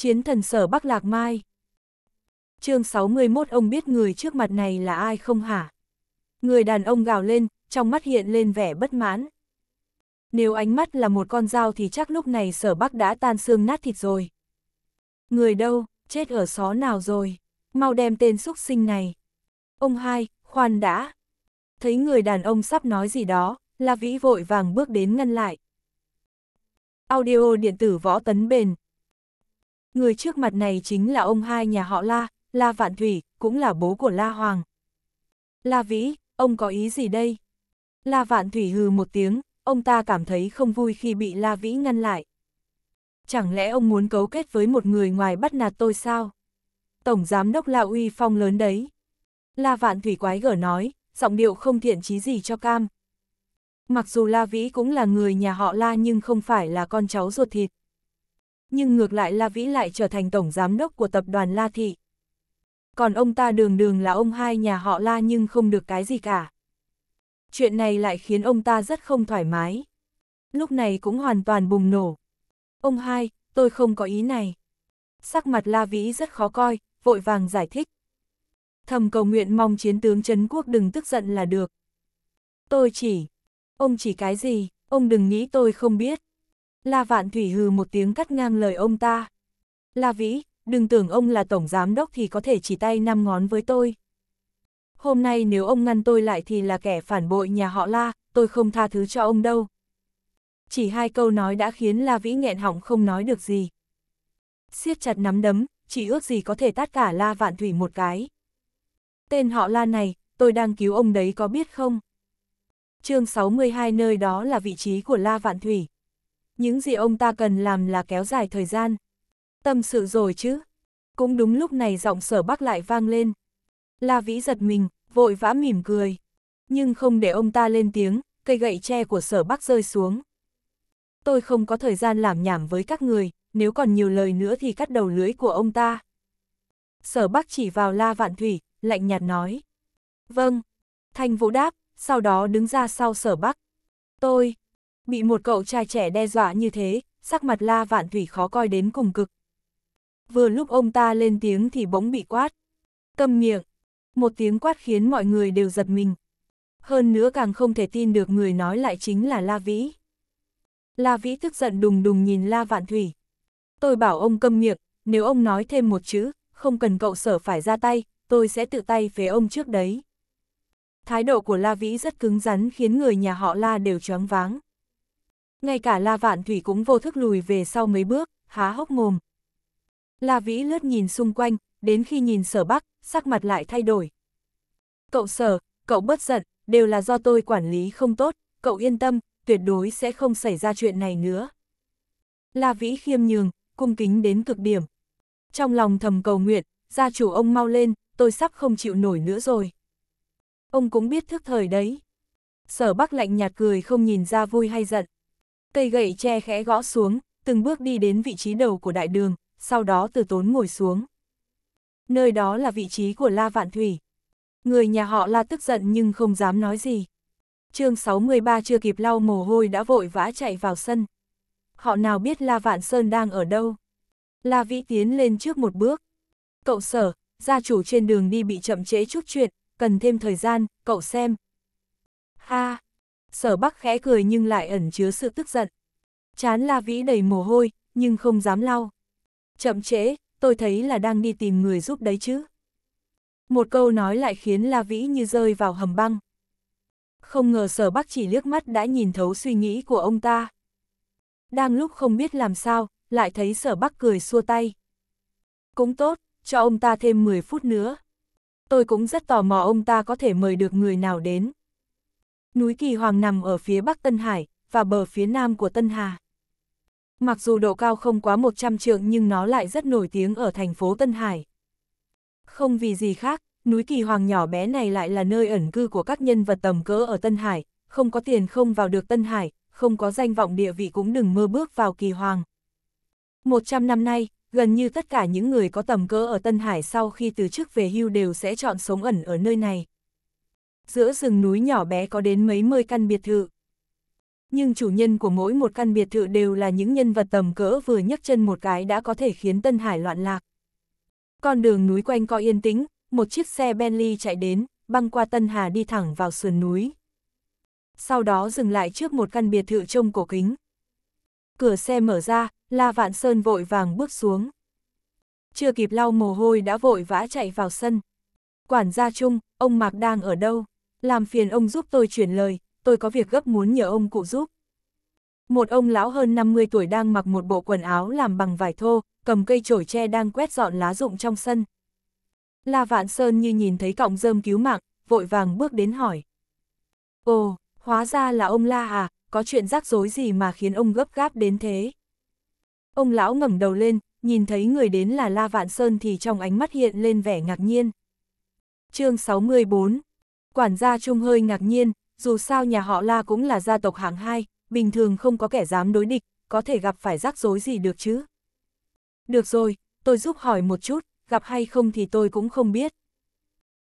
Chiến thần sở Bắc Lạc Mai chương 61 ông biết người trước mặt này là ai không hả? Người đàn ông gào lên, trong mắt hiện lên vẻ bất mãn. Nếu ánh mắt là một con dao thì chắc lúc này sở bắc đã tan xương nát thịt rồi. Người đâu, chết ở xó nào rồi, mau đem tên xúc sinh này. Ông hai, khoan đã. Thấy người đàn ông sắp nói gì đó, La Vĩ vội vàng bước đến ngăn lại. Audio điện tử võ tấn bền, Người trước mặt này chính là ông hai nhà họ La, La Vạn Thủy, cũng là bố của La Hoàng. La Vĩ, ông có ý gì đây? La Vạn Thủy hừ một tiếng, ông ta cảm thấy không vui khi bị La Vĩ ngăn lại. Chẳng lẽ ông muốn cấu kết với một người ngoài bắt nạt tôi sao? Tổng giám đốc La Uy Phong lớn đấy. La Vạn Thủy quái gở nói, giọng điệu không thiện chí gì cho cam. Mặc dù La Vĩ cũng là người nhà họ La nhưng không phải là con cháu ruột thịt nhưng ngược lại La Vĩ lại trở thành tổng giám đốc của tập đoàn La Thị. Còn ông ta đường đường là ông hai nhà họ La nhưng không được cái gì cả. Chuyện này lại khiến ông ta rất không thoải mái. Lúc này cũng hoàn toàn bùng nổ. Ông hai, tôi không có ý này. Sắc mặt La Vĩ rất khó coi, vội vàng giải thích. Thầm cầu nguyện mong chiến tướng Trấn Quốc đừng tức giận là được. Tôi chỉ... Ông chỉ cái gì, ông đừng nghĩ tôi không biết. La Vạn Thủy hừ một tiếng cắt ngang lời ông ta. La Vĩ, đừng tưởng ông là tổng giám đốc thì có thể chỉ tay năm ngón với tôi. Hôm nay nếu ông ngăn tôi lại thì là kẻ phản bội nhà họ La, tôi không tha thứ cho ông đâu. Chỉ hai câu nói đã khiến La Vĩ nghẹn họng không nói được gì. siết chặt nắm đấm, chỉ ước gì có thể tát cả La Vạn Thủy một cái. Tên họ La này, tôi đang cứu ông đấy có biết không? chương 62 nơi đó là vị trí của La Vạn Thủy những gì ông ta cần làm là kéo dài thời gian. Tâm sự rồi chứ. Cũng đúng lúc này giọng sở bác lại vang lên. La Vĩ giật mình, vội vã mỉm cười. Nhưng không để ông ta lên tiếng, cây gậy tre của sở bác rơi xuống. Tôi không có thời gian làm nhảm với các người, nếu còn nhiều lời nữa thì cắt đầu lưới của ông ta. Sở bác chỉ vào La Vạn Thủy, lạnh nhạt nói. Vâng. Thanh Vũ đáp, sau đó đứng ra sau sở bắc. Tôi, bị một cậu trai trẻ đe dọa như thế, sắc mặt la vạn thủy khó coi đến cùng cực. Vừa lúc ông ta lên tiếng thì bỗng bị quát. câm miệng. Một tiếng quát khiến mọi người đều giật mình. Hơn nữa càng không thể tin được người nói lại chính là La Vĩ. La Vĩ tức giận đùng đùng nhìn La Vạn Thủy. Tôi bảo ông câm miệng, nếu ông nói thêm một chữ, không cần cậu sở phải ra tay, tôi sẽ tự tay phế ông trước đấy. Thái độ của La Vĩ rất cứng rắn khiến người nhà họ La đều choáng váng ngay cả La Vạn Thủy cũng vô thức lùi về sau mấy bước, há hốc mồm. La Vĩ lướt nhìn xung quanh, đến khi nhìn sở bắc, sắc mặt lại thay đổi. Cậu sở, cậu bất giận, đều là do tôi quản lý không tốt, cậu yên tâm, tuyệt đối sẽ không xảy ra chuyện này nữa. La Vĩ khiêm nhường, cung kính đến cực điểm. Trong lòng thầm cầu nguyện, gia chủ ông mau lên, tôi sắp không chịu nổi nữa rồi. Ông cũng biết thức thời đấy. Sở Bắc lạnh nhạt cười không nhìn ra vui hay giận. Cây gậy tre khẽ gõ xuống, từng bước đi đến vị trí đầu của đại đường, sau đó từ tốn ngồi xuống. Nơi đó là vị trí của La Vạn Thủy. Người nhà họ La tức giận nhưng không dám nói gì. chương 63 chưa kịp lau mồ hôi đã vội vã chạy vào sân. Họ nào biết La Vạn Sơn đang ở đâu? La Vĩ tiến lên trước một bước. Cậu sở, gia chủ trên đường đi bị chậm trễ chút chuyện, cần thêm thời gian, cậu xem. Ha, sở bắc khẽ cười nhưng lại ẩn chứa sự tức giận. Chán la vĩ đầy mồ hôi, nhưng không dám lau. Chậm trễ, tôi thấy là đang đi tìm người giúp đấy chứ. Một câu nói lại khiến la vĩ như rơi vào hầm băng. Không ngờ sở bắc chỉ liếc mắt đã nhìn thấu suy nghĩ của ông ta. Đang lúc không biết làm sao, lại thấy sở bắc cười xua tay. Cũng tốt, cho ông ta thêm 10 phút nữa. Tôi cũng rất tò mò ông ta có thể mời được người nào đến. Núi Kỳ Hoàng nằm ở phía bắc Tân Hải và bờ phía nam của Tân Hà. Mặc dù độ cao không quá 100 trượng nhưng nó lại rất nổi tiếng ở thành phố Tân Hải. Không vì gì khác, núi Kỳ Hoàng nhỏ bé này lại là nơi ẩn cư của các nhân vật tầm cỡ ở Tân Hải, không có tiền không vào được Tân Hải, không có danh vọng địa vị cũng đừng mơ bước vào Kỳ Hoàng. 100 năm nay, gần như tất cả những người có tầm cỡ ở Tân Hải sau khi từ chức về hưu đều sẽ chọn sống ẩn ở nơi này giữa rừng núi nhỏ bé có đến mấy mươi căn biệt thự. Nhưng chủ nhân của mỗi một căn biệt thự đều là những nhân vật tầm cỡ vừa nhấc chân một cái đã có thể khiến Tân Hải loạn lạc. Con đường núi quanh co yên tĩnh, một chiếc xe Bentley chạy đến, băng qua Tân Hà đi thẳng vào sườn núi. Sau đó dừng lại trước một căn biệt thự trông cổ kính. Cửa xe mở ra, La Vạn Sơn vội vàng bước xuống. Chưa kịp lau mồ hôi đã vội vã chạy vào sân. Quản gia Chung, ông Mạc đang ở đâu? làm phiền ông giúp tôi chuyển lời, tôi có việc gấp muốn nhờ ông cụ giúp. Một ông lão hơn 50 tuổi đang mặc một bộ quần áo làm bằng vải thô, cầm cây chổi tre đang quét dọn lá rụng trong sân. La Vạn Sơn như nhìn thấy cọng rơm cứu mạng, vội vàng bước đến hỏi. Ồ, hóa ra là ông La à, có chuyện rắc rối gì mà khiến ông gấp gáp đến thế? Ông lão ngẩng đầu lên, nhìn thấy người đến là La Vạn Sơn thì trong ánh mắt hiện lên vẻ ngạc nhiên. chương 64, Quản gia Trung hơi ngạc nhiên, dù sao nhà họ La cũng là gia tộc hạng hai, bình thường không có kẻ dám đối địch, có thể gặp phải rắc rối gì được chứ. Được rồi, tôi giúp hỏi một chút, gặp hay không thì tôi cũng không biết.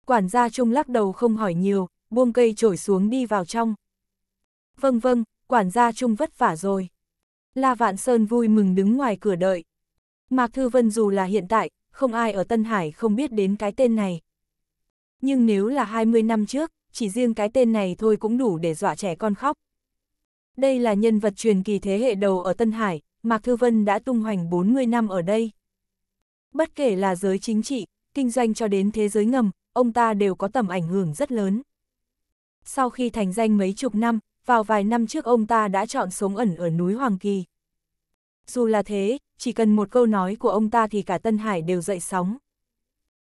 Quản gia Trung lắc đầu không hỏi nhiều, buông cây trổi xuống đi vào trong. Vâng vâng, quản gia Trung vất vả rồi. La Vạn Sơn vui mừng đứng ngoài cửa đợi. Mạc Thư Vân dù là hiện tại, không ai ở Tân Hải không biết đến cái tên này nhưng nếu là 20 năm trước, chỉ riêng cái tên này thôi cũng đủ để dọa trẻ con khóc. Đây là nhân vật truyền kỳ thế hệ đầu ở Tân Hải, Mạc Thư Vân đã tung hoành 40 năm ở đây. Bất kể là giới chính trị, kinh doanh cho đến thế giới ngầm, ông ta đều có tầm ảnh hưởng rất lớn. Sau khi thành danh mấy chục năm, vào vài năm trước ông ta đã chọn sống ẩn ở núi Hoàng Kỳ. Dù là thế, chỉ cần một câu nói của ông ta thì cả Tân Hải đều dậy sóng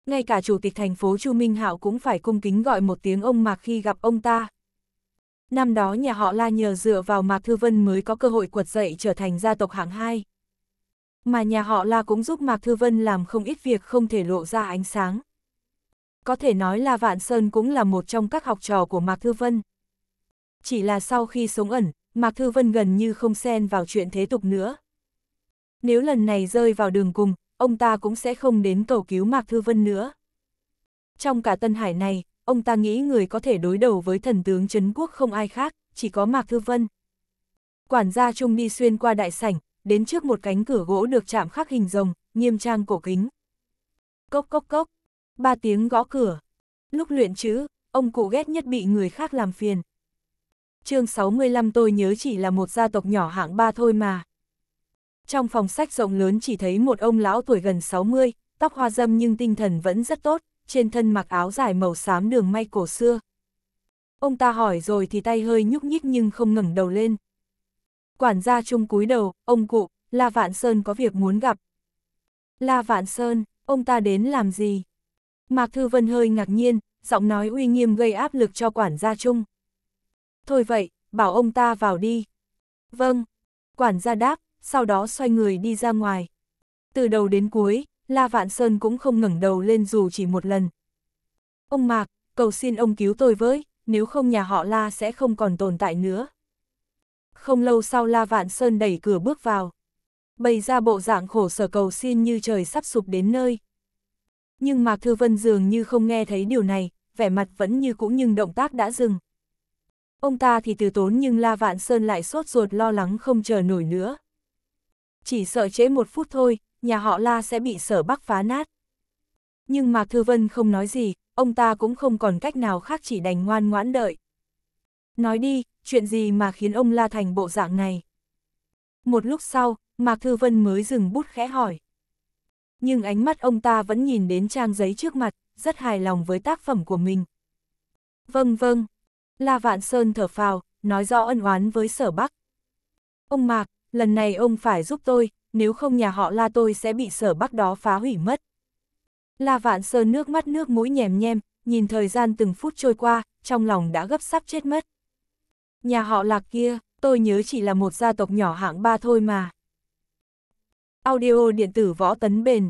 ngay cả chủ tịch thành phố Chu Minh Hạo cũng phải cung kính gọi một tiếng ông Mạc khi gặp ông ta. Năm đó nhà họ La nhờ dựa vào Mạc Thư Vân mới có cơ hội quật dậy trở thành gia tộc hạng 2. Mà nhà họ La cũng giúp Mạc Thư Vân làm không ít việc không thể lộ ra ánh sáng. Có thể nói là Vạn Sơn cũng là một trong các học trò của Mạc Thư Vân. Chỉ là sau khi sống ẩn, Mạc Thư Vân gần như không xen vào chuyện thế tục nữa. Nếu lần này rơi vào đường cùng, ông ta cũng sẽ không đến cầu cứu Mạc Thư Vân nữa. Trong cả Tân Hải này, ông ta nghĩ người có thể đối đầu với thần tướng Trấn Quốc không ai khác, chỉ có Mạc Thư Vân. Quản gia Trung đi xuyên qua đại sảnh, đến trước một cánh cửa gỗ được chạm khắc hình rồng, nghiêm trang cổ kính. Cốc cốc cốc, ba tiếng gõ cửa. Lúc luyện chữ, ông cụ ghét nhất bị người khác làm phiền. chương 65 tôi nhớ chỉ là một gia tộc nhỏ hạng ba thôi mà. Trong phòng sách rộng lớn chỉ thấy một ông lão tuổi gần 60, tóc hoa dâm nhưng tinh thần vẫn rất tốt, trên thân mặc áo dài màu xám đường may cổ xưa. Ông ta hỏi rồi thì tay hơi nhúc nhích nhưng không ngẩng đầu lên. Quản gia chung cúi đầu, ông cụ, La Vạn Sơn có việc muốn gặp. La Vạn Sơn, ông ta đến làm gì? Mạc Thư Vân hơi ngạc nhiên, giọng nói uy nghiêm gây áp lực cho quản gia chung. Thôi vậy, bảo ông ta vào đi. Vâng, quản gia đáp, sau đó xoay người đi ra ngoài. Từ đầu đến cuối, La Vạn Sơn cũng không ngẩng đầu lên dù chỉ một lần. Ông Mạc, cầu xin ông cứu tôi với, nếu không nhà họ La sẽ không còn tồn tại nữa. Không lâu sau La Vạn Sơn đẩy cửa bước vào. Bày ra bộ dạng khổ sở cầu xin như trời sắp sụp đến nơi. Nhưng Mạc Thư Vân dường như không nghe thấy điều này, vẻ mặt vẫn như cũ nhưng động tác đã dừng. Ông ta thì từ tốn nhưng La Vạn Sơn lại sốt ruột lo lắng không chờ nổi nữa chỉ sợ trễ một phút thôi, nhà họ La sẽ bị sở bắc phá nát. Nhưng Mạc Thư Vân không nói gì, ông ta cũng không còn cách nào khác chỉ đành ngoan ngoãn đợi. Nói đi, chuyện gì mà khiến ông La thành bộ dạng này? Một lúc sau, Mạc Thư Vân mới dừng bút khẽ hỏi. Nhưng ánh mắt ông ta vẫn nhìn đến trang giấy trước mặt, rất hài lòng với tác phẩm của mình. Vâng vâng, La Vạn Sơn thở phào, nói rõ ân oán với sở Bắc. Ông Mạc, lần này ông phải giúp tôi, nếu không nhà họ la tôi sẽ bị sở bắc đó phá hủy mất. La Vạn Sơn nước mắt nước mũi nhèm nhem, nhìn thời gian từng phút trôi qua, trong lòng đã gấp sắp chết mất. Nhà họ lạc kia, tôi nhớ chỉ là một gia tộc nhỏ hạng ba thôi mà. Audio điện tử võ tấn bền.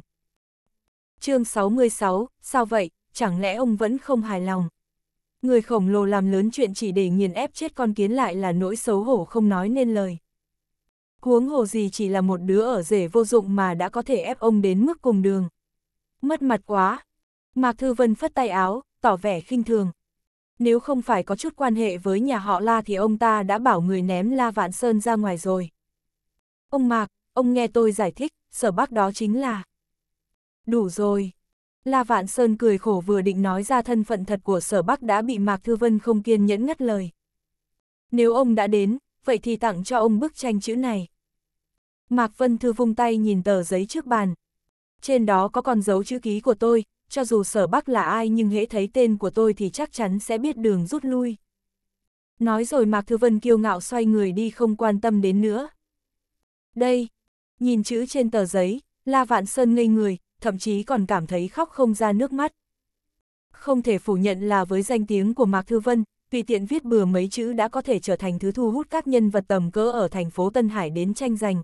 Chương 66, sao vậy, chẳng lẽ ông vẫn không hài lòng? Người khổng lồ làm lớn chuyện chỉ để nghiền ép chết con kiến lại là nỗi xấu hổ không nói nên lời. Huống hồ gì chỉ là một đứa ở rể vô dụng mà đã có thể ép ông đến mức cùng đường. Mất mặt quá. Mạc Thư Vân phất tay áo, tỏ vẻ khinh thường. Nếu không phải có chút quan hệ với nhà họ La thì ông ta đã bảo người ném La Vạn Sơn ra ngoài rồi. Ông Mạc, ông nghe tôi giải thích, sở bác đó chính là... Đủ rồi. La Vạn Sơn cười khổ vừa định nói ra thân phận thật của sở bắc đã bị Mạc Thư Vân không kiên nhẫn ngắt lời. Nếu ông đã đến, vậy thì tặng cho ông bức tranh chữ này. Mạc Vân Thư vung tay nhìn tờ giấy trước bàn. Trên đó có còn dấu chữ ký của tôi, cho dù sở bắc là ai nhưng hễ thấy tên của tôi thì chắc chắn sẽ biết đường rút lui. Nói rồi Mạc Thư Vân kiêu ngạo xoay người đi không quan tâm đến nữa. Đây, nhìn chữ trên tờ giấy, La Vạn Sơn ngây người, thậm chí còn cảm thấy khóc không ra nước mắt. Không thể phủ nhận là với danh tiếng của Mạc Thư Vân, tùy tiện viết bừa mấy chữ đã có thể trở thành thứ thu hút các nhân vật tầm cỡ ở thành phố Tân Hải đến tranh giành.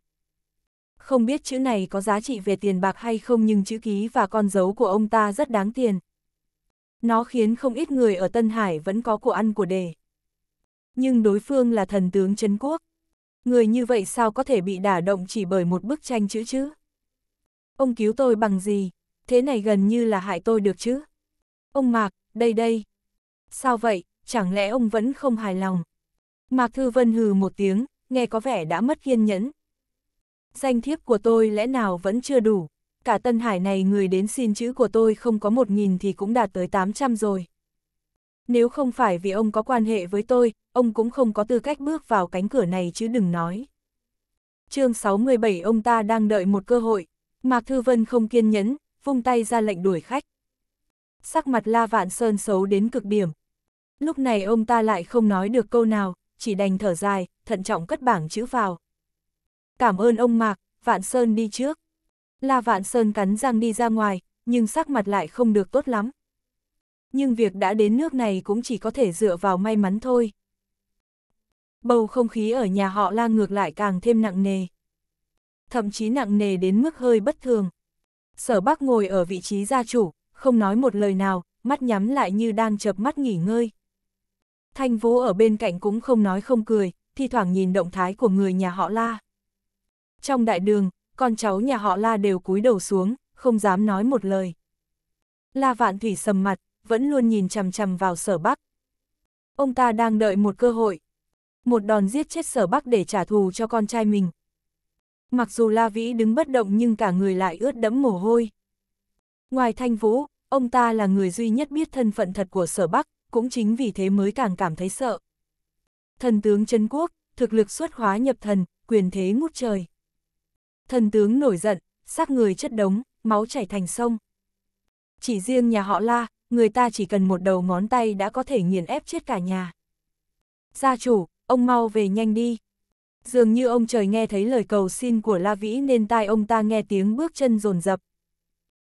Không biết chữ này có giá trị về tiền bạc hay không nhưng chữ ký và con dấu của ông ta rất đáng tiền. Nó khiến không ít người ở Tân Hải vẫn có của ăn của đề. Nhưng đối phương là thần tướng Trấn Quốc. Người như vậy sao có thể bị đả động chỉ bởi một bức tranh chữ chứ? Ông cứu tôi bằng gì? Thế này gần như là hại tôi được chứ? Ông Mạc, đây đây. Sao vậy, chẳng lẽ ông vẫn không hài lòng? Mạc Thư Vân hừ một tiếng, nghe có vẻ đã mất kiên nhẫn. Danh thiếp của tôi lẽ nào vẫn chưa đủ, cả Tân Hải này người đến xin chữ của tôi không có một nghìn thì cũng đạt tới tám trăm rồi. Nếu không phải vì ông có quan hệ với tôi, ông cũng không có tư cách bước vào cánh cửa này chứ đừng nói. chương 67 ông ta đang đợi một cơ hội, Mạc Thư Vân không kiên nhẫn, vung tay ra lệnh đuổi khách. Sắc mặt La Vạn Sơn xấu đến cực điểm, Lúc này ông ta lại không nói được câu nào, chỉ đành thở dài, thận trọng cất bảng chữ vào. Cảm ơn ông Mạc, Vạn Sơn đi trước. La Vạn Sơn cắn răng đi ra ngoài, nhưng sắc mặt lại không được tốt lắm. Nhưng việc đã đến nước này cũng chỉ có thể dựa vào may mắn thôi. Bầu không khí ở nhà họ la ngược lại càng thêm nặng nề. Thậm chí nặng nề đến mức hơi bất thường. Sở Bác ngồi ở vị trí gia chủ, không nói một lời nào, mắt nhắm lại như đang chập mắt nghỉ ngơi. Thanh Vũ ở bên cạnh cũng không nói không cười, thi thoảng nhìn động thái của người nhà họ La. Trong đại đường, con cháu nhà họ La đều cúi đầu xuống, không dám nói một lời. La Vạn Thủy sầm mặt, vẫn luôn nhìn chằm chằm vào sở Bắc. Ông ta đang đợi một cơ hội. Một đòn giết chết sở Bắc để trả thù cho con trai mình. Mặc dù La Vĩ đứng bất động nhưng cả người lại ướt đẫm mồ hôi. Ngoài Thanh Vũ, ông ta là người duy nhất biết thân phận thật của sở Bắc, cũng chính vì thế mới càng cảm thấy sợ. Thần tướng chân Quốc, thực lực xuất hóa nhập thần, quyền thế ngút trời. Thần tướng nổi giận, xác người chất đống, máu chảy thành sông. Chỉ riêng nhà họ La, người ta chỉ cần một đầu ngón tay đã có thể nghiền ép chết cả nhà. Gia chủ, ông mau về nhanh đi. Dường như ông trời nghe thấy lời cầu xin của La Vĩ nên tai ông ta nghe tiếng bước chân rồn rập.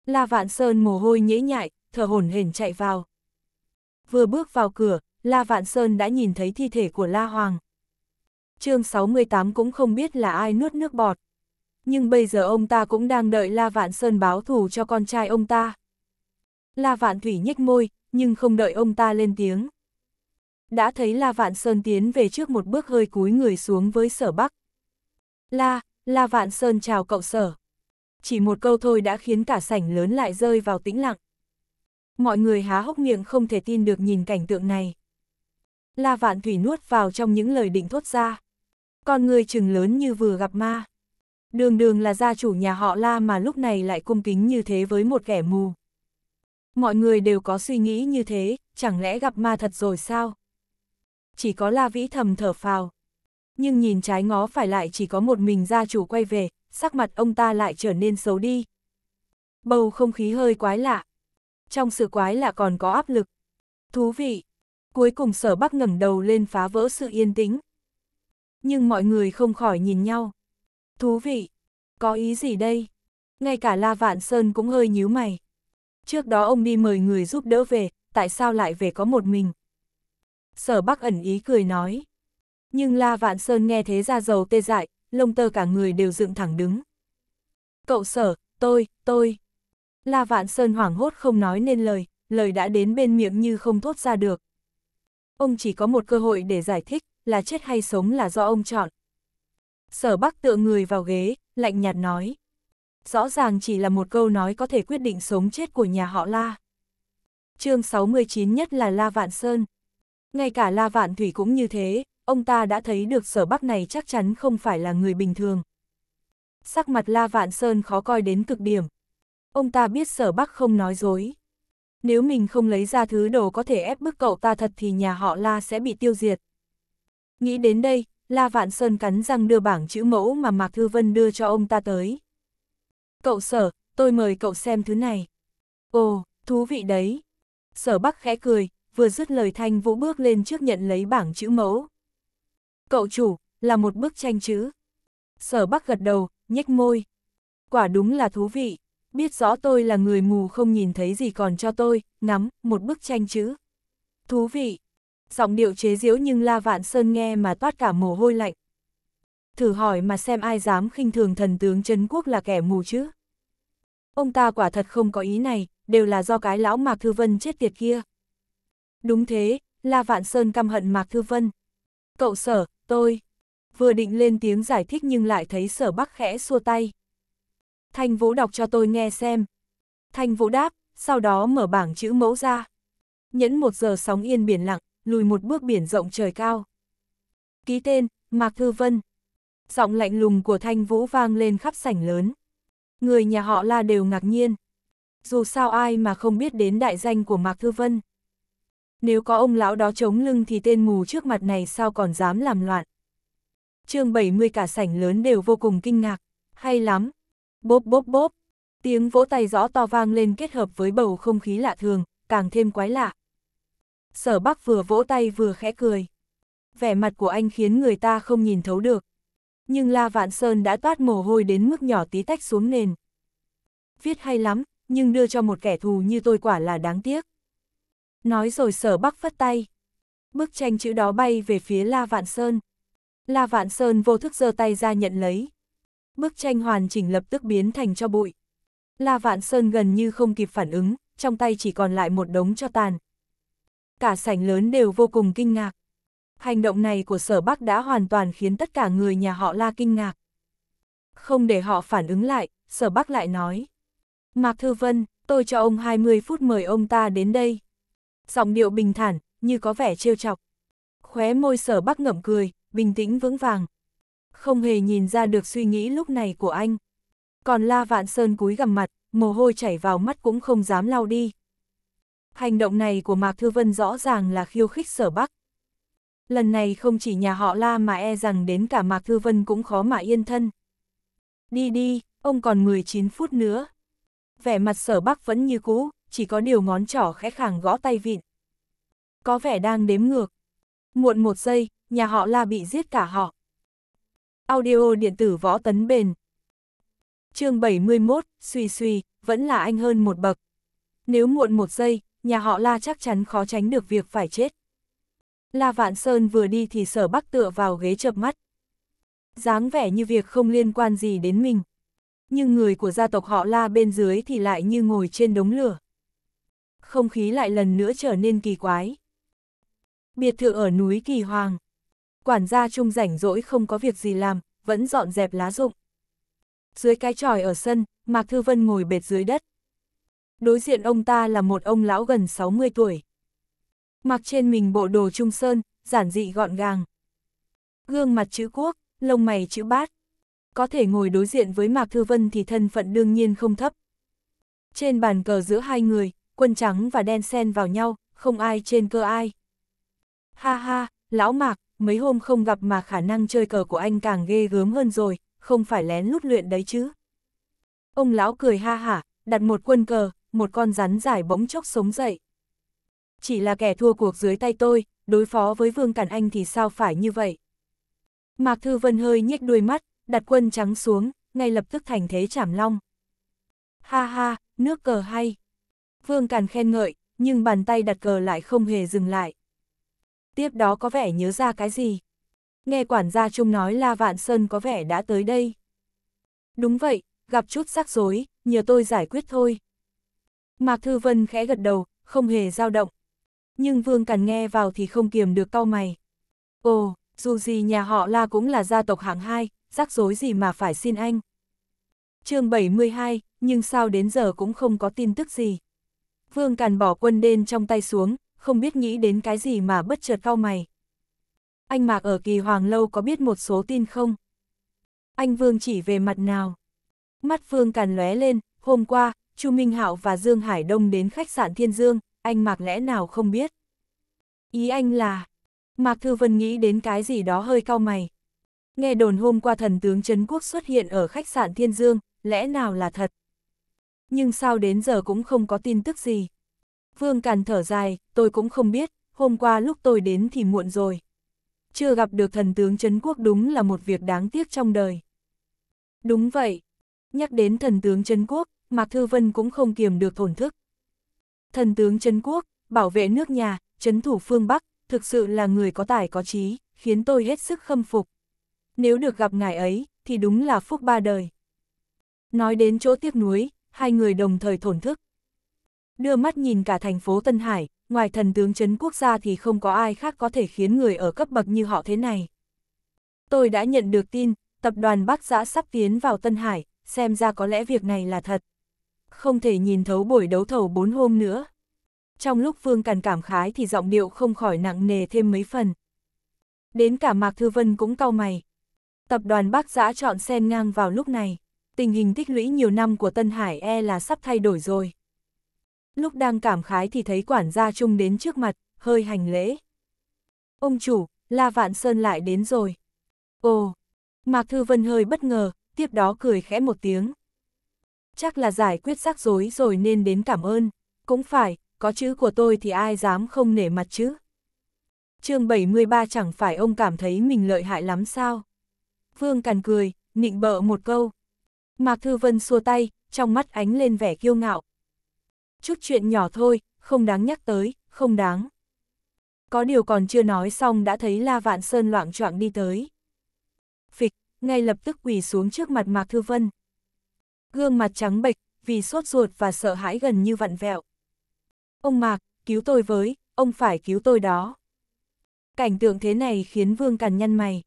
La Vạn Sơn mồ hôi nhễ nhại, thở hổn hển chạy vào vừa bước vào cửa, La Vạn Sơn đã nhìn thấy thi thể của La Hoàng. chương 68 cũng không biết là ai nuốt nước bọt. Nhưng bây giờ ông ta cũng đang đợi La Vạn Sơn báo thù cho con trai ông ta. La Vạn Thủy nhếch môi, nhưng không đợi ông ta lên tiếng. Đã thấy La Vạn Sơn tiến về trước một bước hơi cúi người xuống với sở bắc. La, La Vạn Sơn chào cậu sở. Chỉ một câu thôi đã khiến cả sảnh lớn lại rơi vào tĩnh lặng mọi người há hốc miệng không thể tin được nhìn cảnh tượng này. La Vạn Thủy nuốt vào trong những lời định thốt ra. Con người chừng lớn như vừa gặp ma. Đường đường là gia chủ nhà họ La mà lúc này lại cung kính như thế với một kẻ mù. Mọi người đều có suy nghĩ như thế, chẳng lẽ gặp ma thật rồi sao? Chỉ có La Vĩ thầm thở phào. Nhưng nhìn trái ngó phải lại chỉ có một mình gia chủ quay về, sắc mặt ông ta lại trở nên xấu đi. Bầu không khí hơi quái lạ, trong sự quái lạ còn có áp lực. Thú vị! Cuối cùng sở bắc ngẩng đầu lên phá vỡ sự yên tĩnh. Nhưng mọi người không khỏi nhìn nhau. Thú vị! Có ý gì đây? Ngay cả La Vạn Sơn cũng hơi nhíu mày. Trước đó ông đi mời người giúp đỡ về, tại sao lại về có một mình? Sở Bắc ẩn ý cười nói. Nhưng La Vạn Sơn nghe thế ra dầu tê dại, lông tơ cả người đều dựng thẳng đứng. Cậu sở, tôi, tôi, La Vạn Sơn hoảng hốt không nói nên lời, lời đã đến bên miệng như không thốt ra được. Ông chỉ có một cơ hội để giải thích, là chết hay sống là do ông chọn. Sở Bắc tựa người vào ghế, lạnh nhạt nói. Rõ ràng chỉ là một câu nói có thể quyết định sống chết của nhà họ La. chương 69 nhất là La Vạn Sơn. Ngay cả La Vạn Thủy cũng như thế, ông ta đã thấy được sở Bắc này chắc chắn không phải là người bình thường. Sắc mặt La Vạn Sơn khó coi đến cực điểm, Ông ta biết sở bắc không nói dối. Nếu mình không lấy ra thứ đồ có thể ép bức cậu ta thật thì nhà họ La sẽ bị tiêu diệt. Nghĩ đến đây, La Vạn Sơn cắn răng đưa bảng chữ mẫu mà Mạc Thư Vân đưa cho ông ta tới. Cậu sở, tôi mời cậu xem thứ này. Ồ, thú vị đấy. Sở Bắc khẽ cười, vừa dứt lời Thanh Vũ bước lên trước nhận lấy bảng chữ mẫu. Cậu chủ, là một bức tranh chữ. Sở Bắc gật đầu, nhếch môi. Quả đúng là thú vị biết rõ tôi là người mù không nhìn thấy gì còn cho tôi, ngắm, một bức tranh chữ. Thú vị! Giọng điệu chế giễu nhưng La Vạn Sơn nghe mà toát cả mồ hôi lạnh. Thử hỏi mà xem ai dám khinh thường thần tướng Trấn Quốc là kẻ mù chứ? Ông ta quả thật không có ý này, đều là do cái lão Mạc Thư Vân chết tiệt kia. Đúng thế, La Vạn Sơn căm hận Mạc Thư Vân. Cậu sở, tôi. Vừa định lên tiếng giải thích nhưng lại thấy sở bắc khẽ xua tay. Thanh Vũ đọc cho tôi nghe xem. Thanh Vũ đáp, sau đó mở bảng chữ mẫu ra. Nhẫn một giờ sóng yên biển lặng, lùi một bước biển rộng trời cao. Ký tên, Mạc Thư Vân. Giọng lạnh lùng của Thanh Vũ vang lên khắp sảnh lớn. Người nhà họ la đều ngạc nhiên. Dù sao ai mà không biết đến đại danh của Mạc Thư Vân. Nếu có ông lão đó chống lưng thì tên mù trước mặt này sao còn dám làm loạn. chương 70 cả sảnh lớn đều vô cùng kinh ngạc. Hay lắm, Bốp bốp bốp, tiếng vỗ tay rõ to vang lên kết hợp với bầu không khí lạ thường, càng thêm quái lạ. Sở Bắc vừa vỗ tay vừa khẽ cười. Vẻ mặt của anh khiến người ta không nhìn thấu được. Nhưng La Vạn Sơn đã toát mồ hôi đến mức nhỏ tí tách xuống nền. Viết hay lắm, nhưng đưa cho một kẻ thù như tôi quả là đáng tiếc. Nói rồi sở bắc phất tay. Bức tranh chữ đó bay về phía La Vạn Sơn. La Vạn Sơn vô thức giơ tay ra nhận lấy. Bức tranh hoàn chỉnh lập tức biến thành cho bụi. La Vạn Sơn gần như không kịp phản ứng, trong tay chỉ còn lại một đống cho tàn. Cả sảnh lớn đều vô cùng kinh ngạc. Hành động này của sở Bắc đã hoàn toàn khiến tất cả người nhà họ La kinh ngạc. Không để họ phản ứng lại, sở Bắc lại nói. Mạc Thư Vân, tôi cho ông 20 phút mời ông ta đến đây. Giọng điệu bình thản, như có vẻ trêu chọc. Khóe môi sở Bắc ngậm cười, bình tĩnh vững vàng, không hề nhìn ra được suy nghĩ lúc này của anh. Còn La Vạn Sơn cúi gằm mặt, mồ hôi chảy vào mắt cũng không dám lau đi. Hành động này của Mạc Thư Vân rõ ràng là khiêu khích sở Bắc. Lần này không chỉ nhà họ La mà e rằng đến cả Mạc Thư Vân cũng khó mà yên thân. Đi đi, ông còn 19 phút nữa. Vẻ mặt sở Bắc vẫn như cũ, chỉ có điều ngón trỏ khẽ khàng gõ tay vịn. Có vẻ đang đếm ngược. Muộn một giây, nhà họ La bị giết cả họ. Audio điện tử võ tấn bền. chương 71, suy suy, vẫn là anh hơn một bậc. Nếu muộn một giây, nhà họ La chắc chắn khó tránh được việc phải chết. La Vạn Sơn vừa đi thì sở bắc tựa vào ghế chập mắt. dáng vẻ như việc không liên quan gì đến mình. Nhưng người của gia tộc họ La bên dưới thì lại như ngồi trên đống lửa. Không khí lại lần nữa trở nên kỳ quái. Biệt thự ở núi Kỳ Hoàng, Quản gia trung rảnh rỗi không có việc gì làm, vẫn dọn dẹp lá rụng. Dưới cái tròi ở sân, Mạc Thư Vân ngồi bệt dưới đất. Đối diện ông ta là một ông lão gần 60 tuổi. Mặc trên mình bộ đồ trung sơn, giản dị gọn gàng. Gương mặt chữ quốc, lông mày chữ bát. Có thể ngồi đối diện với Mạc Thư Vân thì thân phận đương nhiên không thấp. Trên bàn cờ giữa hai người, quân trắng và đen xen vào nhau, không ai trên cơ ai. Ha ha, lão Mạc, mấy hôm không gặp mà khả năng chơi cờ của anh càng ghê gớm hơn rồi, không phải lén lút luyện đấy chứ. Ông lão cười ha hả, đặt một quân cờ, một con rắn dài bỗng chốc sống dậy. Chỉ là kẻ thua cuộc dưới tay tôi, đối phó với Vương Cản Anh thì sao phải như vậy? Mạc Thư Vân hơi nhếch đuôi mắt, đặt quân trắng xuống, ngay lập tức thành thế chảm long. Ha ha, nước cờ hay. Vương càn khen ngợi, nhưng bàn tay đặt cờ lại không hề dừng lại tiếp đó có vẻ nhớ ra cái gì. Nghe quản gia Trung nói La Vạn Sơn có vẻ đã tới đây. Đúng vậy, gặp chút rắc rối, nhờ tôi giải quyết thôi. Mạc Thư Vân khẽ gật đầu, không hề dao động. Nhưng Vương Càn nghe vào thì không kiềm được cau mày. Ồ, dù gì nhà họ La cũng là gia tộc hạng hai, rắc rối gì mà phải xin anh. chương 72, nhưng sao đến giờ cũng không có tin tức gì. Vương Càn bỏ quân đen trong tay xuống, không biết nghĩ đến cái gì mà bất chợt cau mày. Anh Mạc ở kỳ hoàng lâu có biết một số tin không? Anh Vương chỉ về mặt nào? Mắt Vương càn lóe lên, hôm qua, Chu Minh Hạo và Dương Hải Đông đến khách sạn Thiên Dương, anh Mạc lẽ nào không biết? Ý anh là, Mạc Thư Vân nghĩ đến cái gì đó hơi cau mày. Nghe đồn hôm qua thần tướng Trấn Quốc xuất hiện ở khách sạn Thiên Dương, lẽ nào là thật? Nhưng sao đến giờ cũng không có tin tức gì? Vương Càn thở dài, tôi cũng không biết, hôm qua lúc tôi đến thì muộn rồi. Chưa gặp được thần tướng Trấn Quốc đúng là một việc đáng tiếc trong đời. Đúng vậy. Nhắc đến thần tướng Trấn Quốc, Mạc Thư Vân cũng không kiềm được thổn thức. Thần tướng Trấn Quốc, bảo vệ nước nhà, trấn thủ phương Bắc, thực sự là người có tài có trí, khiến tôi hết sức khâm phục. Nếu được gặp ngài ấy, thì đúng là phúc ba đời. Nói đến chỗ tiếc nuối, hai người đồng thời thổn thức đưa mắt nhìn cả thành phố Tân Hải, ngoài thần tướng chấn quốc gia thì không có ai khác có thể khiến người ở cấp bậc như họ thế này. Tôi đã nhận được tin, tập đoàn Bắc Giã sắp tiến vào Tân Hải, xem ra có lẽ việc này là thật. Không thể nhìn thấu buổi đấu thầu bốn hôm nữa. Trong lúc Vương Càn cảm khái thì giọng điệu không khỏi nặng nề thêm mấy phần. Đến cả Mạc Thư Vân cũng cau mày. Tập đoàn Bắc Giã chọn sen ngang vào lúc này. Tình hình tích lũy nhiều năm của Tân Hải e là sắp thay đổi rồi. Lúc đang cảm khái thì thấy quản gia trung đến trước mặt, hơi hành lễ. Ông chủ, La Vạn Sơn lại đến rồi. Ồ, Mạc Thư Vân hơi bất ngờ, tiếp đó cười khẽ một tiếng. Chắc là giải quyết rắc rối rồi nên đến cảm ơn. Cũng phải, có chữ của tôi thì ai dám không nể mặt chứ. chương 73 chẳng phải ông cảm thấy mình lợi hại lắm sao. Vương cằn cười, nịnh bợ một câu. Mạc Thư Vân xua tay, trong mắt ánh lên vẻ kiêu ngạo chút chuyện nhỏ thôi, không đáng nhắc tới, không đáng. Có điều còn chưa nói xong đã thấy La Vạn Sơn loạn choạng đi tới. Phịch, ngay lập tức quỳ xuống trước mặt Mạc Thư Vân. Gương mặt trắng bệch, vì sốt ruột và sợ hãi gần như vặn vẹo. Ông Mạc, cứu tôi với, ông phải cứu tôi đó. Cảnh tượng thế này khiến Vương Càn nhăn mày.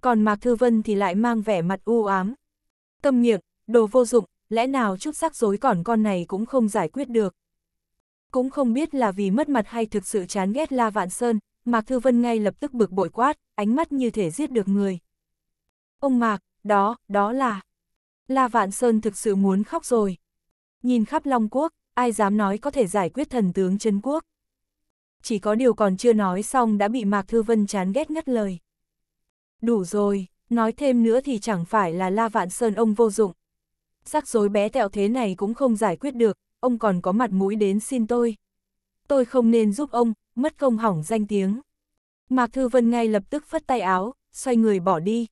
Còn Mạc Thư Vân thì lại mang vẻ mặt u ám. tâm miệng, đồ vô dụng, lẽ nào chút sắc rối còn con này cũng không giải quyết được. Cũng không biết là vì mất mặt hay thực sự chán ghét La Vạn Sơn, Mạc Thư Vân ngay lập tức bực bội quát, ánh mắt như thể giết được người. Ông Mạc, đó, đó là... La Vạn Sơn thực sự muốn khóc rồi. Nhìn khắp Long Quốc, ai dám nói có thể giải quyết thần tướng chân quốc. Chỉ có điều còn chưa nói xong đã bị Mạc Thư Vân chán ghét ngắt lời. Đủ rồi, nói thêm nữa thì chẳng phải là La Vạn Sơn ông vô dụng, rắc rối bé tẹo thế này cũng không giải quyết được, ông còn có mặt mũi đến xin tôi. Tôi không nên giúp ông, mất công hỏng danh tiếng. Mạc Thư Vân ngay lập tức phất tay áo, xoay người bỏ đi.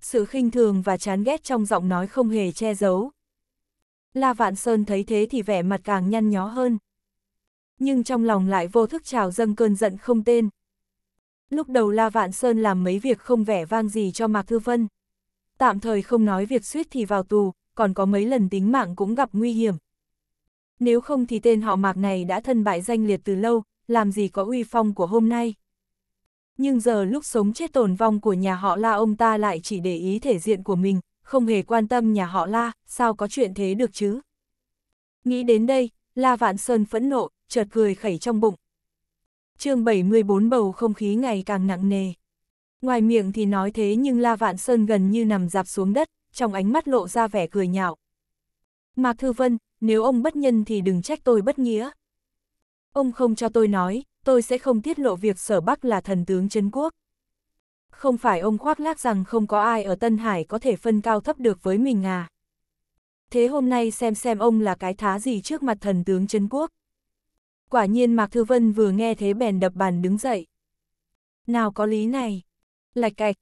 Sự khinh thường và chán ghét trong giọng nói không hề che giấu. La Vạn Sơn thấy thế thì vẻ mặt càng nhăn nhó hơn. Nhưng trong lòng lại vô thức trào dâng cơn giận không tên. Lúc đầu La Vạn Sơn làm mấy việc không vẻ vang gì cho Mạc Thư Vân. Tạm thời không nói việc suýt thì vào tù, còn có mấy lần tính mạng cũng gặp nguy hiểm. Nếu không thì tên họ mạc này đã thân bại danh liệt từ lâu, làm gì có uy phong của hôm nay. Nhưng giờ lúc sống chết tồn vong của nhà họ la ông ta lại chỉ để ý thể diện của mình, không hề quan tâm nhà họ la, sao có chuyện thế được chứ. Nghĩ đến đây, la vạn sơn phẫn nộ, chợt cười khẩy trong bụng. chương 74 bầu không khí ngày càng nặng nề. Ngoài miệng thì nói thế nhưng La Vạn Sơn gần như nằm dạp xuống đất, trong ánh mắt lộ ra vẻ cười nhạo. Mạc Thư Vân, nếu ông bất nhân thì đừng trách tôi bất nghĩa. Ông không cho tôi nói, tôi sẽ không tiết lộ việc sở Bắc là thần tướng chân quốc. Không phải ông khoác lác rằng không có ai ở Tân Hải có thể phân cao thấp được với mình à. Thế hôm nay xem xem ông là cái thá gì trước mặt thần tướng chân quốc. Quả nhiên Mạc Thư Vân vừa nghe thế bèn đập bàn đứng dậy. Nào có lý này. Lạch cạch,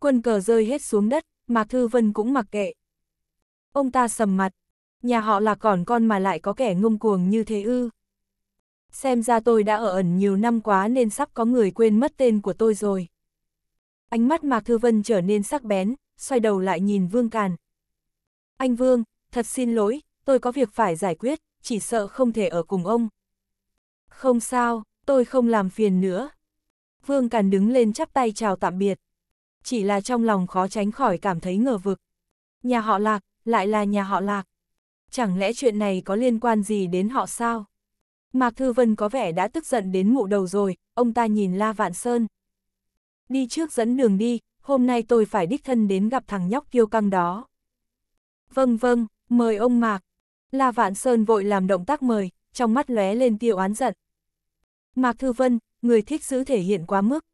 quân cờ rơi hết xuống đất, Mạc Thư Vân cũng mặc kệ. Ông ta sầm mặt, nhà họ là còn con mà lại có kẻ ngông cuồng như thế ư. Xem ra tôi đã ở ẩn nhiều năm quá nên sắp có người quên mất tên của tôi rồi. Ánh mắt Mạc Thư Vân trở nên sắc bén, xoay đầu lại nhìn Vương Càn. Anh Vương, thật xin lỗi, tôi có việc phải giải quyết, chỉ sợ không thể ở cùng ông. Không sao, tôi không làm phiền nữa. Vương Càn đứng lên chắp tay chào tạm biệt chỉ là trong lòng khó tránh khỏi cảm thấy ngờ vực. Nhà họ lạc, lại là nhà họ lạc. Chẳng lẽ chuyện này có liên quan gì đến họ sao? Mạc Thư Vân có vẻ đã tức giận đến ngụ đầu rồi, ông ta nhìn La Vạn Sơn. Đi trước dẫn đường đi, hôm nay tôi phải đích thân đến gặp thằng nhóc kiêu căng đó. Vâng vâng, mời ông Mạc. La Vạn Sơn vội làm động tác mời, trong mắt lóe lên tiêu oán giận. Mạc Thư Vân, người thích giữ thể hiện quá mức,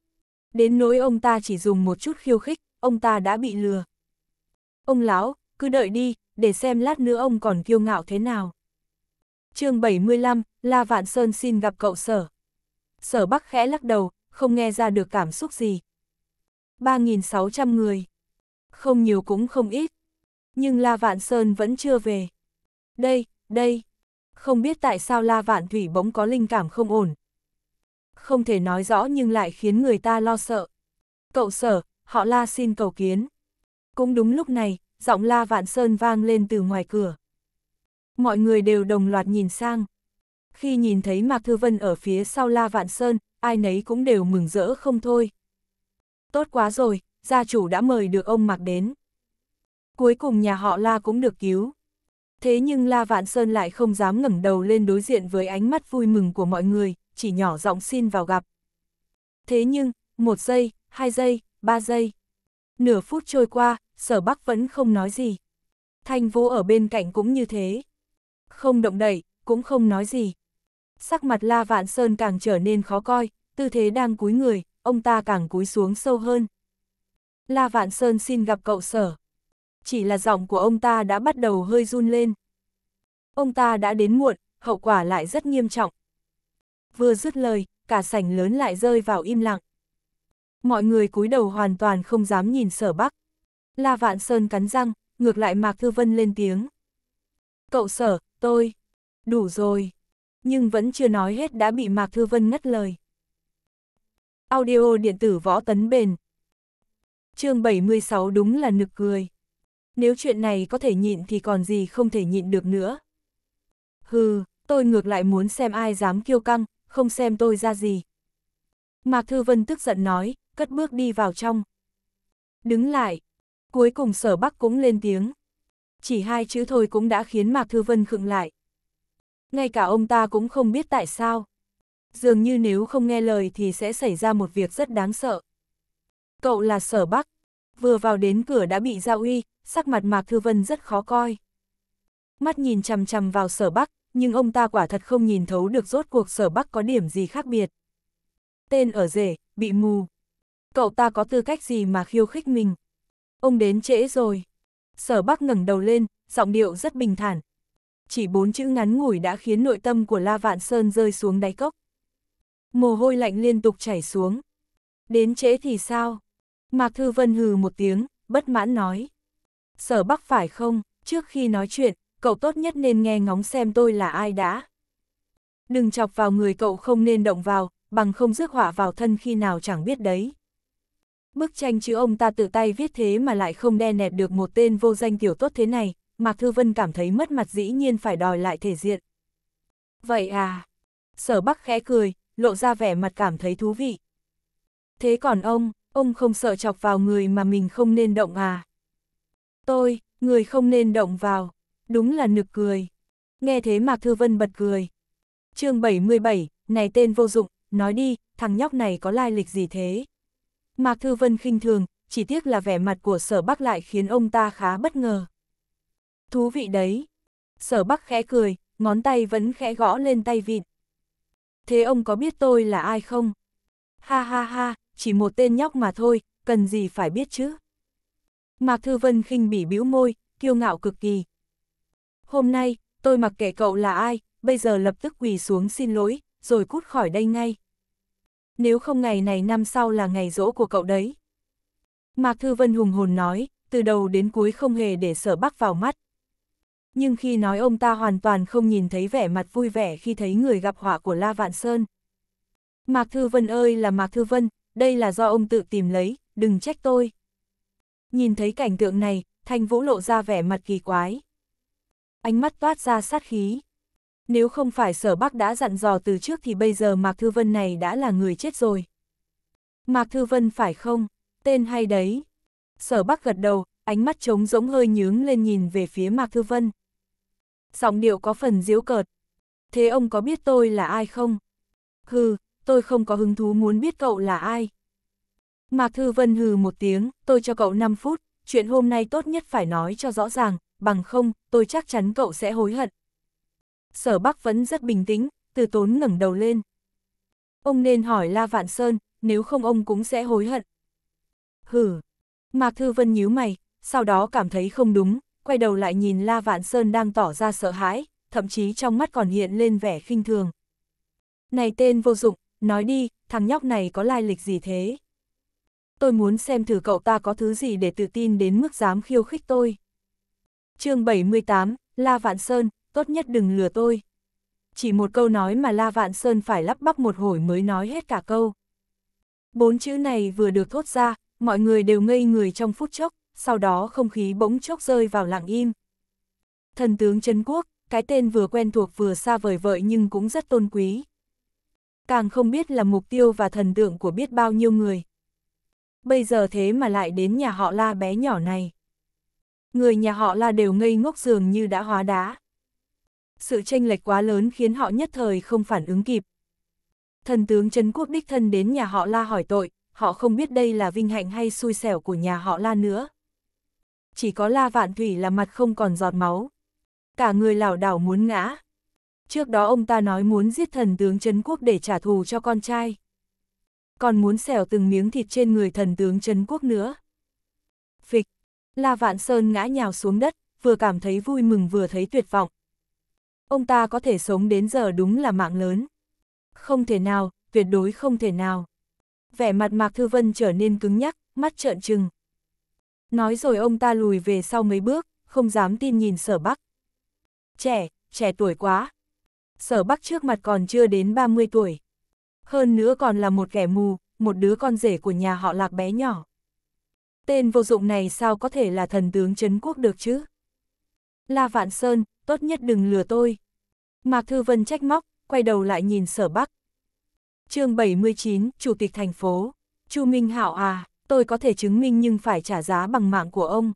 Đến nỗi ông ta chỉ dùng một chút khiêu khích, ông ta đã bị lừa. Ông lão, cứ đợi đi, để xem lát nữa ông còn kiêu ngạo thế nào. chương 75, La Vạn Sơn xin gặp cậu sở. Sở Bắc khẽ lắc đầu, không nghe ra được cảm xúc gì. 3.600 người. Không nhiều cũng không ít. Nhưng La Vạn Sơn vẫn chưa về. Đây, đây. Không biết tại sao La Vạn Thủy bỗng có linh cảm không ổn, không thể nói rõ nhưng lại khiến người ta lo sợ. Cậu sở, họ la xin cầu kiến. Cũng đúng lúc này, giọng la vạn sơn vang lên từ ngoài cửa. Mọi người đều đồng loạt nhìn sang. Khi nhìn thấy Mạc Thư Vân ở phía sau la vạn sơn, ai nấy cũng đều mừng rỡ không thôi. Tốt quá rồi, gia chủ đã mời được ông Mạc đến. Cuối cùng nhà họ la cũng được cứu. Thế nhưng La Vạn Sơn lại không dám ngẩng đầu lên đối diện với ánh mắt vui mừng của mọi người, chỉ nhỏ giọng xin vào gặp. Thế nhưng, một giây, hai giây, ba giây. Nửa phút trôi qua, sở bắc vẫn không nói gì. Thanh vô ở bên cạnh cũng như thế. Không động đậy, cũng không nói gì. Sắc mặt La Vạn Sơn càng trở nên khó coi, tư thế đang cúi người, ông ta càng cúi xuống sâu hơn. La Vạn Sơn xin gặp cậu sở. Chỉ là giọng của ông ta đã bắt đầu hơi run lên. Ông ta đã đến muộn, hậu quả lại rất nghiêm trọng, vừa dứt lời, cả sảnh lớn lại rơi vào im lặng. Mọi người cúi đầu hoàn toàn không dám nhìn sở bắc. La Vạn Sơn cắn răng, ngược lại Mạc Thư Vân lên tiếng. Cậu sở, tôi, đủ rồi. Nhưng vẫn chưa nói hết đã bị Mạc Thư Vân ngắt lời. Audio điện tử võ tấn bền. chương 76 đúng là nực cười. Nếu chuyện này có thể nhịn thì còn gì không thể nhịn được nữa. Hừ, tôi ngược lại muốn xem ai dám kiêu căng, không xem tôi ra gì. Mạc Thư Vân tức giận nói, cất bước đi vào trong. Đứng lại, cuối cùng sở bắc cũng lên tiếng. Chỉ hai chữ thôi cũng đã khiến Mạc Thư Vân khựng lại. Ngay cả ông ta cũng không biết tại sao. Dường như nếu không nghe lời thì sẽ xảy ra một việc rất đáng sợ. Cậu là sở bắc, vừa vào đến cửa đã bị giao Uy, sắc mặt Mạc Thư Vân rất khó coi. Mắt nhìn chằm chằm vào sở bắc, nhưng ông ta quả thật không nhìn thấu được rốt cuộc sở bắc có điểm gì khác biệt. Tên ở rể, bị mù. Cậu ta có tư cách gì mà khiêu khích mình? Ông đến trễ rồi. Sở bắc ngẩng đầu lên, giọng điệu rất bình thản. Chỉ bốn chữ ngắn ngủi đã khiến nội tâm của La Vạn Sơn rơi xuống đáy cốc. Mồ hôi lạnh liên tục chảy xuống. Đến trễ thì sao? Mạc Thư Vân hừ một tiếng, bất mãn nói. Sở Bắc phải không? Trước khi nói chuyện, cậu tốt nhất nên nghe ngóng xem tôi là ai đã. Đừng chọc vào người cậu không nên động vào, bằng không rước họa vào thân khi nào chẳng biết đấy. Bức tranh chữ ông ta tự tay viết thế mà lại không đe nẹp được một tên vô danh tiểu tốt thế này, Mạc Thư Vân cảm thấy mất mặt dĩ nhiên phải đòi lại thể diện. Vậy à? Sở Bắc khẽ cười, lộ ra vẻ mặt cảm thấy thú vị. Thế còn ông, ông không sợ chọc vào người mà mình không nên động à? Tôi, người không nên động vào. Đúng là nực cười. Nghe thế Mạc Thư Vân bật cười. chương 77, này tên vô dụng, nói đi, thằng nhóc này có lai lịch gì thế? Mạc Thư Vân khinh thường, chỉ tiếc là vẻ mặt của sở bắc lại khiến ông ta khá bất ngờ. Thú vị đấy. Sở bắc khẽ cười, ngón tay vẫn khẽ gõ lên tay vịt. Thế ông có biết tôi là ai không? Ha ha ha, chỉ một tên nhóc mà thôi, cần gì phải biết chứ? Mạc Thư Vân khinh bỉ bĩu môi, kiêu ngạo cực kỳ, hôm nay, tôi mặc kệ cậu là ai, bây giờ lập tức quỳ xuống xin lỗi, rồi cút khỏi đây ngay. Nếu không ngày này năm sau là ngày rỗ của cậu đấy. Mạc Thư Vân hùng hồn nói, từ đầu đến cuối không hề để sở bắc vào mắt. Nhưng khi nói ông ta hoàn toàn không nhìn thấy vẻ mặt vui vẻ khi thấy người gặp họa của La Vạn Sơn. Mạc Thư Vân ơi là Mạc Thư Vân, đây là do ông tự tìm lấy, đừng trách tôi. Nhìn thấy cảnh tượng này, Thanh Vũ lộ ra vẻ mặt kỳ quái ánh mắt toát ra sát khí. Nếu không phải sở bắc đã dặn dò từ trước thì bây giờ Mạc Thư Vân này đã là người chết rồi. Mạc Thư Vân phải không? Tên hay đấy. Sở bắc gật đầu, ánh mắt trống rỗng hơi nhướng lên nhìn về phía Mạc Thư Vân. Giọng điệu có phần diếu cợt. Thế ông có biết tôi là ai không? Hừ, tôi không có hứng thú muốn biết cậu là ai. Mạc Thư Vân hừ một tiếng, tôi cho cậu 5 phút, chuyện hôm nay tốt nhất phải nói cho rõ ràng, bằng không, tôi chắc chắn cậu sẽ hối hận. Sở Bắc vẫn rất bình tĩnh, từ tốn ngẩng đầu lên. Ông nên hỏi La Vạn Sơn, nếu không ông cũng sẽ hối hận. Hừ, Mạc Thư Vân nhíu mày, sau đó cảm thấy không đúng, quay đầu lại nhìn La Vạn Sơn đang tỏ ra sợ hãi, thậm chí trong mắt còn hiện lên vẻ khinh thường. Này tên vô dụng, nói đi, thằng nhóc này có lai lịch gì thế? Tôi muốn xem thử cậu ta có thứ gì để tự tin đến mức dám khiêu khích tôi chương 78, La Vạn Sơn, tốt nhất đừng lừa tôi. Chỉ một câu nói mà La Vạn Sơn phải lắp bắp một hồi mới nói hết cả câu. Bốn chữ này vừa được thốt ra, mọi người đều ngây người trong phút chốc, sau đó không khí bỗng chốc rơi vào lặng im. Thần tướng Trấn Quốc, cái tên vừa quen thuộc vừa xa vời vợi nhưng cũng rất tôn quý. Càng không biết là mục tiêu và thần tượng của biết bao nhiêu người. Bây giờ thế mà lại đến nhà họ la bé nhỏ này người nhà họ la đều ngây ngốc dường như đã hóa đá. Sự tranh lệch quá lớn khiến họ nhất thời không phản ứng kịp. Thần tướng Trấn Quốc đích thân đến nhà họ la hỏi tội, họ không biết đây là vinh hạnh hay xui xẻo của nhà họ la nữa. Chỉ có la vạn thủy là mặt không còn giọt máu. Cả người lảo đảo muốn ngã. Trước đó ông ta nói muốn giết thần tướng Trấn Quốc để trả thù cho con trai. Còn muốn xẻo từng miếng thịt trên người thần tướng Trấn Quốc nữa. Phịch, La Vạn Sơn ngã nhào xuống đất, vừa cảm thấy vui mừng vừa thấy tuyệt vọng. Ông ta có thể sống đến giờ đúng là mạng lớn. Không thể nào, tuyệt đối không thể nào. Vẻ mặt Mạc Thư Vân trở nên cứng nhắc, mắt trợn trừng. Nói rồi ông ta lùi về sau mấy bước, không dám tin nhìn sở bắc. Trẻ, trẻ tuổi quá. Sở bắc trước mặt còn chưa đến 30 tuổi. Hơn nữa còn là một kẻ mù, một đứa con rể của nhà họ lạc bé nhỏ. Tên vô dụng này sao có thể là thần tướng chấn quốc được chứ? La Vạn Sơn, tốt nhất đừng lừa tôi. Mạc Thư Vân trách móc, quay đầu lại nhìn sở bắc. chương 79, Chủ tịch thành phố. Chu Minh Hạo à, tôi có thể chứng minh nhưng phải trả giá bằng mạng của ông.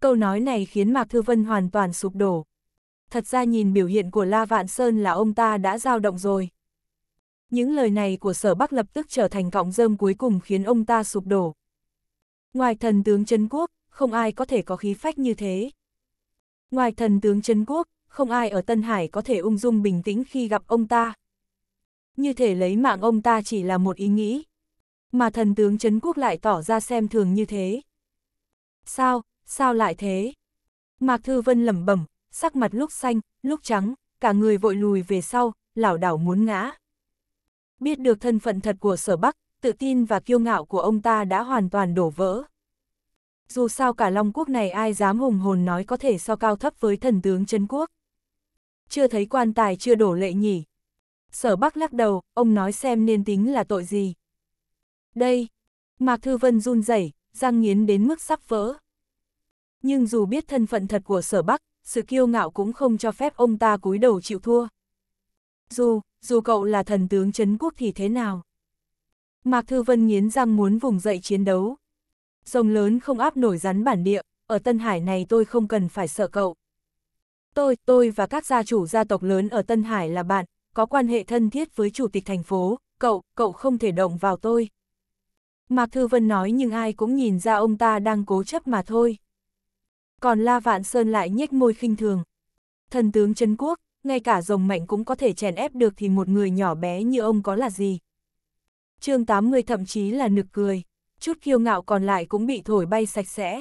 Câu nói này khiến Mạc Thư Vân hoàn toàn sụp đổ. Thật ra nhìn biểu hiện của La Vạn Sơn là ông ta đã dao động rồi. Những lời này của sở bắc lập tức trở thành cọng rơm cuối cùng khiến ông ta sụp đổ. Ngoài thần tướng Trấn Quốc, không ai có thể có khí phách như thế. Ngoài thần tướng Trấn Quốc, không ai ở Tân Hải có thể ung dung bình tĩnh khi gặp ông ta. Như thể lấy mạng ông ta chỉ là một ý nghĩ. Mà thần tướng Trấn Quốc lại tỏ ra xem thường như thế. Sao, sao lại thế? Mạc Thư Vân lẩm bẩm, sắc mặt lúc xanh, lúc trắng, cả người vội lùi về sau, lảo đảo muốn ngã. Biết được thân phận thật của sở Bắc, tự tin và kiêu ngạo của ông ta đã hoàn toàn đổ vỡ. Dù sao cả Long Quốc này ai dám hùng hồn nói có thể so cao thấp với thần tướng Trấn Quốc. Chưa thấy quan tài chưa đổ lệ nhỉ. Sở Bắc lắc đầu, ông nói xem nên tính là tội gì. Đây, Mạc Thư Vân run rẩy, răng nghiến đến mức sắp vỡ. Nhưng dù biết thân phận thật của Sở Bắc, sự kiêu ngạo cũng không cho phép ông ta cúi đầu chịu thua. Dù, dù cậu là thần tướng Trấn quốc thì thế nào? Mạc Thư Vân nghiến răng muốn vùng dậy chiến đấu. Rồng lớn không áp nổi rắn bản địa, ở Tân Hải này tôi không cần phải sợ cậu. Tôi, tôi và các gia chủ gia tộc lớn ở Tân Hải là bạn, có quan hệ thân thiết với chủ tịch thành phố, cậu, cậu không thể động vào tôi. Mạc Thư Vân nói nhưng ai cũng nhìn ra ông ta đang cố chấp mà thôi. Còn La Vạn Sơn lại nhếch môi khinh thường. Thần tướng Trấn Quốc, ngay cả rồng mạnh cũng có thể chèn ép được thì một người nhỏ bé như ông có là gì chương 80 thậm chí là nực cười, chút kiêu ngạo còn lại cũng bị thổi bay sạch sẽ.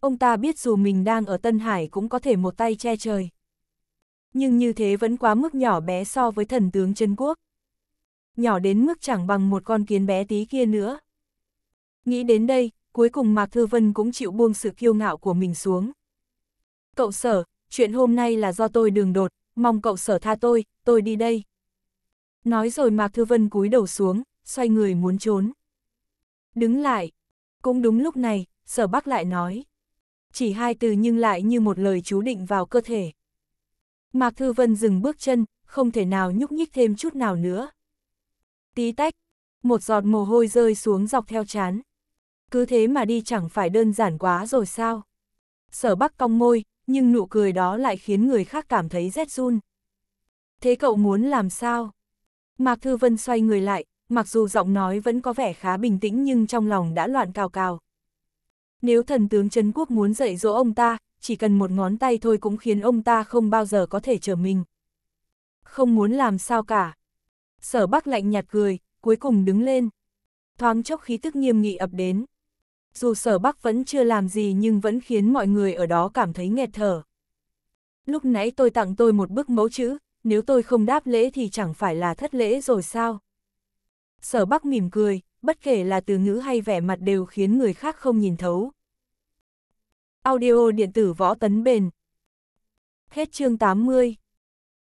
Ông ta biết dù mình đang ở Tân Hải cũng có thể một tay che trời. Nhưng như thế vẫn quá mức nhỏ bé so với thần tướng chân quốc. Nhỏ đến mức chẳng bằng một con kiến bé tí kia nữa. Nghĩ đến đây, cuối cùng Mạc Thư Vân cũng chịu buông sự kiêu ngạo của mình xuống. Cậu sở, chuyện hôm nay là do tôi đường đột, mong cậu sở tha tôi, tôi đi đây. Nói rồi Mạc Thư Vân cúi đầu xuống, xoay người muốn trốn. Đứng lại. Cũng đúng lúc này, sở Bắc lại nói. Chỉ hai từ nhưng lại như một lời chú định vào cơ thể. Mạc Thư Vân dừng bước chân, không thể nào nhúc nhích thêm chút nào nữa. Tí tách, một giọt mồ hôi rơi xuống dọc theo chán. Cứ thế mà đi chẳng phải đơn giản quá rồi sao? Sở bắc cong môi, nhưng nụ cười đó lại khiến người khác cảm thấy rét run. Thế cậu muốn làm sao? Mạc Thư Vân xoay người lại, mặc dù giọng nói vẫn có vẻ khá bình tĩnh nhưng trong lòng đã loạn cào cào. Nếu thần tướng Trấn Quốc muốn dạy dỗ ông ta, chỉ cần một ngón tay thôi cũng khiến ông ta không bao giờ có thể trở mình. Không muốn làm sao cả. Sở Bắc lạnh nhạt cười, cuối cùng đứng lên. Thoáng chốc khí tức nghiêm nghị ập đến. Dù sở Bắc vẫn chưa làm gì nhưng vẫn khiến mọi người ở đó cảm thấy nghẹt thở. Lúc nãy tôi tặng tôi một bức mẫu chữ, nếu tôi không đáp lễ thì chẳng phải là thất lễ rồi sao? Sở Bắc mỉm cười, bất kể là từ ngữ hay vẻ mặt đều khiến người khác không nhìn thấu. Audio điện tử võ tấn bền. Hết chương 80